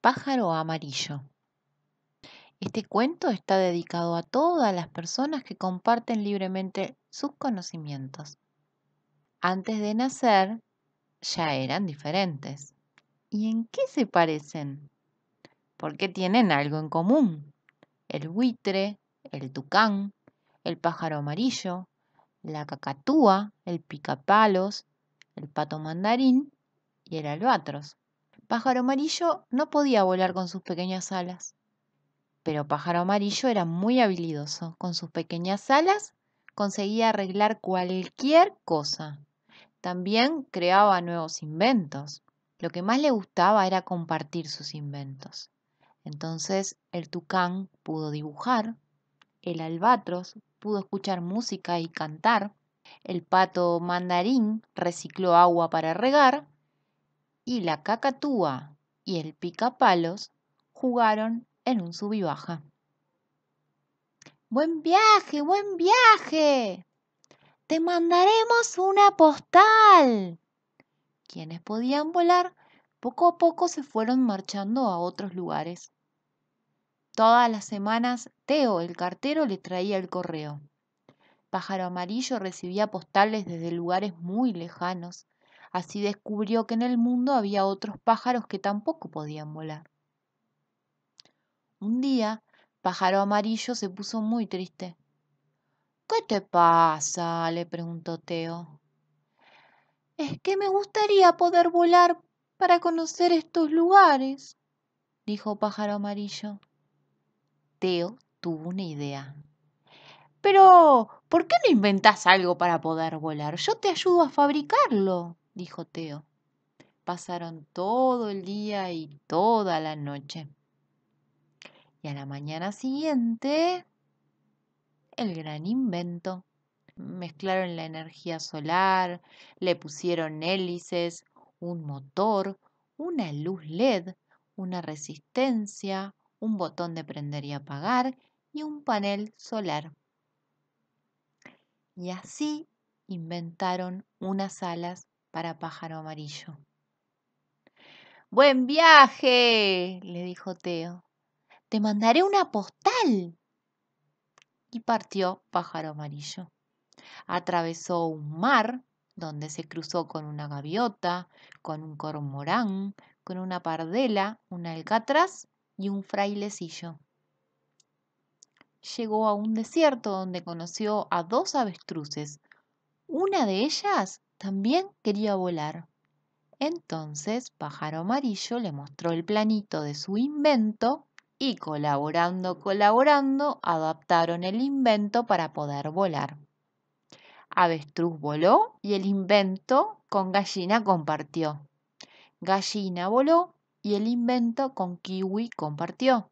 Pájaro Amarillo. Este cuento está dedicado a todas las personas que comparten libremente sus conocimientos. Antes de nacer, ya eran diferentes. ¿Y en qué se parecen? Porque tienen algo en común. El buitre, el tucán, el pájaro amarillo, la cacatúa, el picapalos, el pato mandarín y el albatros. Pájaro Amarillo no podía volar con sus pequeñas alas, pero Pájaro Amarillo era muy habilidoso. Con sus pequeñas alas conseguía arreglar cualquier cosa. También creaba nuevos inventos. Lo que más le gustaba era compartir sus inventos. Entonces el tucán pudo dibujar, el albatros pudo escuchar música y cantar, el pato mandarín recicló agua para regar y la cacatúa y el picapalos jugaron en un subibaja. Buen viaje, buen viaje. Te mandaremos una postal. Quienes podían volar poco a poco se fueron marchando a otros lugares. Todas las semanas Teo, el cartero, le traía el correo. Pájaro Amarillo recibía postales desde lugares muy lejanos, Así descubrió que en el mundo había otros pájaros que tampoco podían volar. Un día, Pájaro Amarillo se puso muy triste. ¿Qué te pasa? le preguntó Teo. Es que me gustaría poder volar para conocer estos lugares, dijo Pájaro Amarillo. Teo tuvo una idea. Pero, ¿por qué no inventas algo para poder volar? Yo te ayudo a fabricarlo dijo Teo. Pasaron todo el día y toda la noche. Y a la mañana siguiente, el gran invento. Mezclaron la energía solar, le pusieron hélices, un motor, una luz LED, una resistencia, un botón de prender y apagar y un panel solar. Y así inventaron unas alas para pájaro amarillo. Buen viaje, le dijo Teo. Te mandaré una postal. Y partió pájaro amarillo. Atravesó un mar donde se cruzó con una gaviota, con un cormorán, con una pardela, un alcatraz y un frailecillo. Llegó a un desierto donde conoció a dos avestruces. Una de ellas también quería volar. Entonces Pájaro Amarillo le mostró el planito de su invento y colaborando, colaborando, adaptaron el invento para poder volar. Avestruz voló y el invento con gallina compartió. Gallina voló y el invento con kiwi compartió.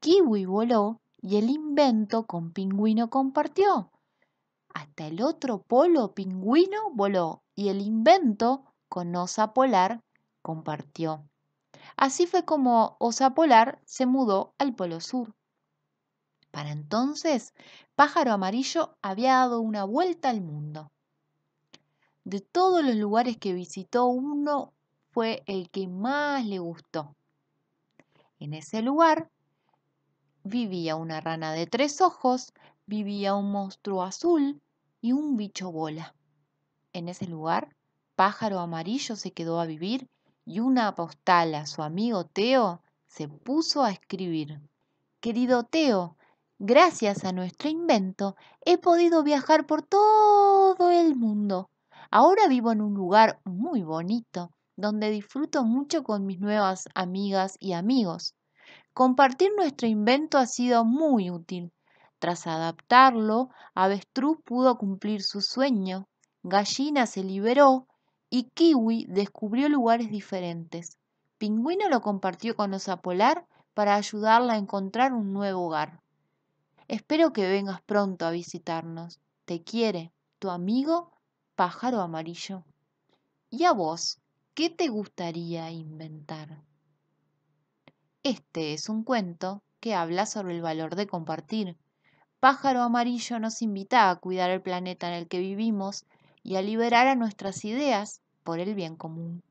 Kiwi voló y el invento con pingüino compartió. Hasta el otro polo pingüino voló y el invento con Osa Polar compartió. Así fue como Osa Polar se mudó al Polo Sur. Para entonces, Pájaro Amarillo había dado una vuelta al mundo. De todos los lugares que visitó, uno fue el que más le gustó. En ese lugar vivía una rana de tres ojos, vivía un monstruo azul y un bicho bola. En ese lugar, Pájaro Amarillo se quedó a vivir y una apostala, su amigo Teo, se puso a escribir. Querido Teo, gracias a nuestro invento he podido viajar por todo el mundo. Ahora vivo en un lugar muy bonito, donde disfruto mucho con mis nuevas amigas y amigos. Compartir nuestro invento ha sido muy útil. Tras adaptarlo, Avestruz pudo cumplir su sueño, Gallina se liberó y Kiwi descubrió lugares diferentes. Pingüino lo compartió con Osa Polar para ayudarla a encontrar un nuevo hogar. Espero que vengas pronto a visitarnos. Te quiere, tu amigo pájaro amarillo. ¿Y a vos? ¿Qué te gustaría inventar? Este es un cuento que habla sobre el valor de compartir pájaro amarillo nos invita a cuidar el planeta en el que vivimos y a liberar a nuestras ideas por el bien común.